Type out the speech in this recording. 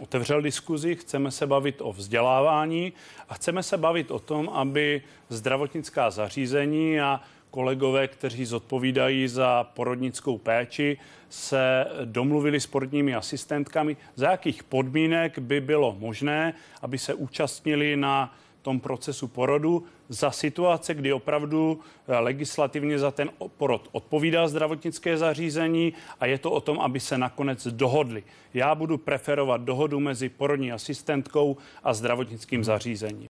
otevřel diskuzi, chceme se bavit o vzdělávání a chceme se bavit o tom, aby zdravotnická zařízení a kolegové, kteří zodpovídají za porodnickou péči, se domluvili s porodními asistentkami, za jakých podmínek by bylo možné, aby se účastnili na tom procesu porodu za situace, kdy opravdu eh, legislativně za ten porod odpovídá zdravotnické zařízení a je to o tom, aby se nakonec dohodli. Já budu preferovat dohodu mezi porodní asistentkou a zdravotnickým zařízením.